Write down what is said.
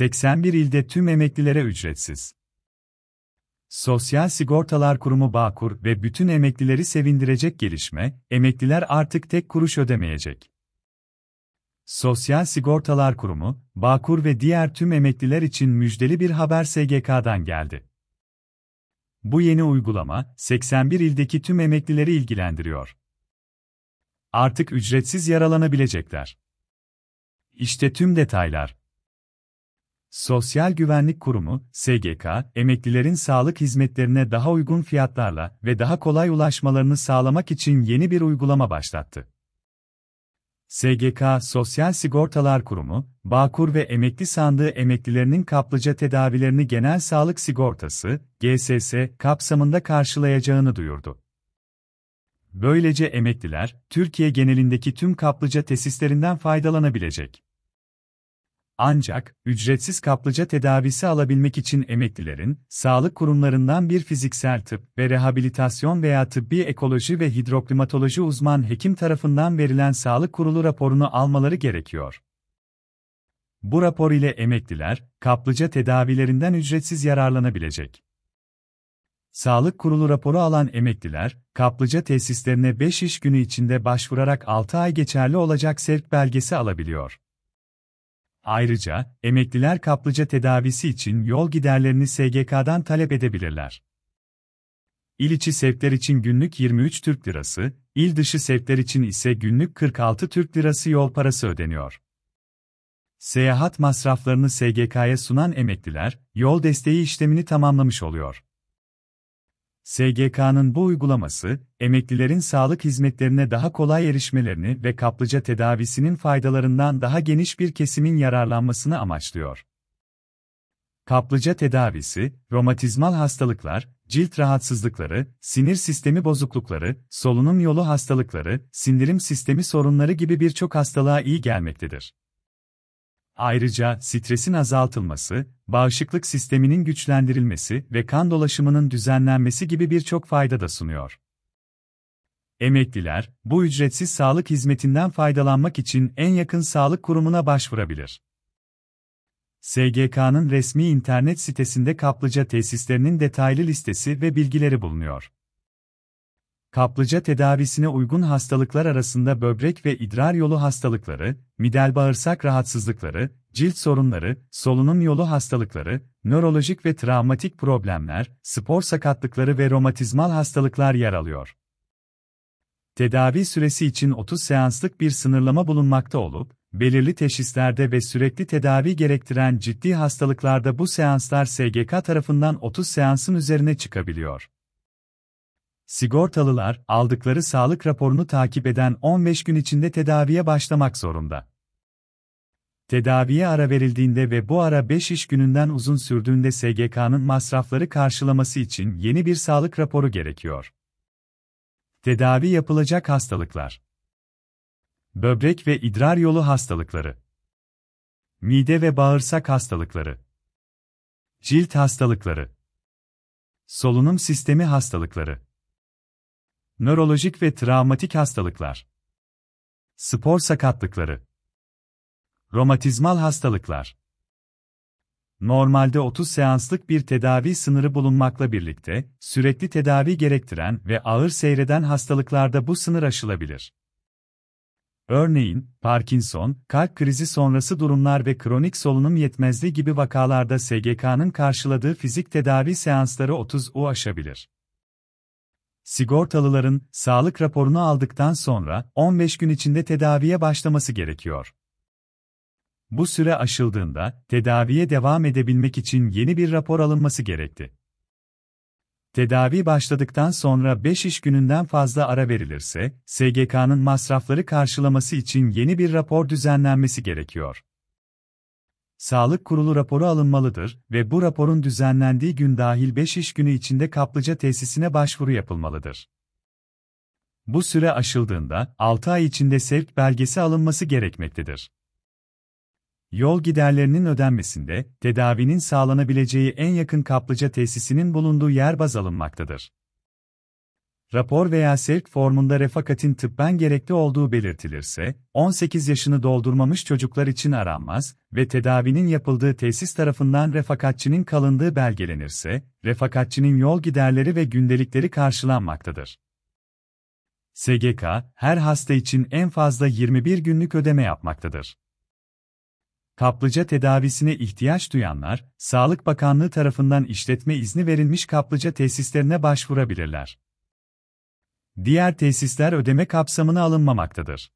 81 ilde tüm emeklilere ücretsiz. Sosyal Sigortalar Kurumu Bağkur ve bütün emeklileri sevindirecek gelişme, emekliler artık tek kuruş ödemeyecek. Sosyal Sigortalar Kurumu, Bağkur ve diğer tüm emekliler için müjdeli bir haber SGK'dan geldi. Bu yeni uygulama, 81 ildeki tüm emeklileri ilgilendiriyor. Artık ücretsiz yaralanabilecekler. İşte tüm detaylar. Sosyal Güvenlik Kurumu, SGK, emeklilerin sağlık hizmetlerine daha uygun fiyatlarla ve daha kolay ulaşmalarını sağlamak için yeni bir uygulama başlattı. SGK Sosyal Sigortalar Kurumu, Bağkur ve emekli sandığı emeklilerinin kaplıca tedavilerini Genel Sağlık Sigortası, GSS, kapsamında karşılayacağını duyurdu. Böylece emekliler, Türkiye genelindeki tüm kaplıca tesislerinden faydalanabilecek. Ancak, ücretsiz kaplıca tedavisi alabilmek için emeklilerin, sağlık kurumlarından bir fiziksel tıp ve rehabilitasyon veya tıbbi ekoloji ve hidroklimatoloji uzman hekim tarafından verilen sağlık kurulu raporunu almaları gerekiyor. Bu rapor ile emekliler, kaplıca tedavilerinden ücretsiz yararlanabilecek. Sağlık Kurulu raporu alan emekliler, kaplıca tesislerine 5 iş günü içinde başvurarak 6 ay geçerli olacak sevk belgesi alabiliyor. Ayrıca, emekliler kaplıca tedavisi için yol giderlerini SGK'dan talep edebilirler. İl içi sevkler için günlük 23 Türk Lirası, il dışı sevkler için ise günlük 46 Türk Lirası yol parası ödeniyor. Seyahat masraflarını SGK'ya sunan emekliler, yol desteği işlemini tamamlamış oluyor. SGK'nın bu uygulaması, emeklilerin sağlık hizmetlerine daha kolay erişmelerini ve kaplıca tedavisinin faydalarından daha geniş bir kesimin yararlanmasını amaçlıyor. Kaplıca tedavisi, romatizmal hastalıklar, cilt rahatsızlıkları, sinir sistemi bozuklukları, solunum yolu hastalıkları, sindirim sistemi sorunları gibi birçok hastalığa iyi gelmektedir. Ayrıca stresin azaltılması, bağışıklık sisteminin güçlendirilmesi ve kan dolaşımının düzenlenmesi gibi birçok fayda da sunuyor. Emekliler, bu ücretsiz sağlık hizmetinden faydalanmak için en yakın sağlık kurumuna başvurabilir. SGK'nın resmi internet sitesinde kaplıca tesislerinin detaylı listesi ve bilgileri bulunuyor kaplıca tedavisine uygun hastalıklar arasında böbrek ve idrar yolu hastalıkları, midel bağırsak rahatsızlıkları, cilt sorunları, solunum yolu hastalıkları, nörolojik ve travmatik problemler, spor sakatlıkları ve romatizmal hastalıklar yer alıyor. Tedavi süresi için 30 seanslık bir sınırlama bulunmakta olup, belirli teşhislerde ve sürekli tedavi gerektiren ciddi hastalıklarda bu seanslar SGK tarafından 30 seansın üzerine çıkabiliyor. Sigortalılar, aldıkları sağlık raporunu takip eden 15 gün içinde tedaviye başlamak zorunda. Tedaviye ara verildiğinde ve bu ara 5 iş gününden uzun sürdüğünde SGK'nın masrafları karşılaması için yeni bir sağlık raporu gerekiyor. Tedavi yapılacak hastalıklar. Böbrek ve idrar yolu hastalıkları. Mide ve bağırsak hastalıkları. Cilt hastalıkları. Solunum sistemi hastalıkları. Nörolojik ve travmatik hastalıklar. Spor sakatlıkları. Romatizmal hastalıklar. Normalde 30 seanslık bir tedavi sınırı bulunmakla birlikte, sürekli tedavi gerektiren ve ağır seyreden hastalıklarda bu sınır aşılabilir. Örneğin, Parkinson, kalp krizi sonrası durumlar ve kronik solunum yetmezliği gibi vakalarda SGK'nın karşıladığı fizik tedavi seansları 30'u aşabilir sigortalıların sağlık raporunu aldıktan sonra 15 gün içinde tedaviye başlaması gerekiyor. Bu süre aşıldığında tedaviye devam edebilmek için yeni bir rapor alınması gerekti. Tedavi başladıktan sonra 5 iş gününden fazla ara verilirse, SGK'nın masrafları karşılaması için yeni bir rapor düzenlenmesi gerekiyor. Sağlık Kurulu raporu alınmalıdır ve bu raporun düzenlendiği gün dahil 5 iş günü içinde kaplıca tesisine başvuru yapılmalıdır. Bu süre aşıldığında 6 ay içinde sevk belgesi alınması gerekmektedir. Yol giderlerinin ödenmesinde tedavinin sağlanabileceği en yakın kaplıca tesisinin bulunduğu yer baz alınmaktadır rapor veya sevk formunda refakatin tıbben gerekli olduğu belirtilirse, 18 yaşını doldurmamış çocuklar için aranmaz ve tedavinin yapıldığı tesis tarafından refakatçinin kalındığı belgelenirse, refakatçinin yol giderleri ve gündelikleri karşılanmaktadır. SGK, her hasta için en fazla 21 günlük ödeme yapmaktadır. Kaplıca tedavisine ihtiyaç duyanlar, Sağlık Bakanlığı tarafından işletme izni verilmiş kaplıca tesislerine başvurabilirler. Diğer tesisler ödeme kapsamına alınmamaktadır.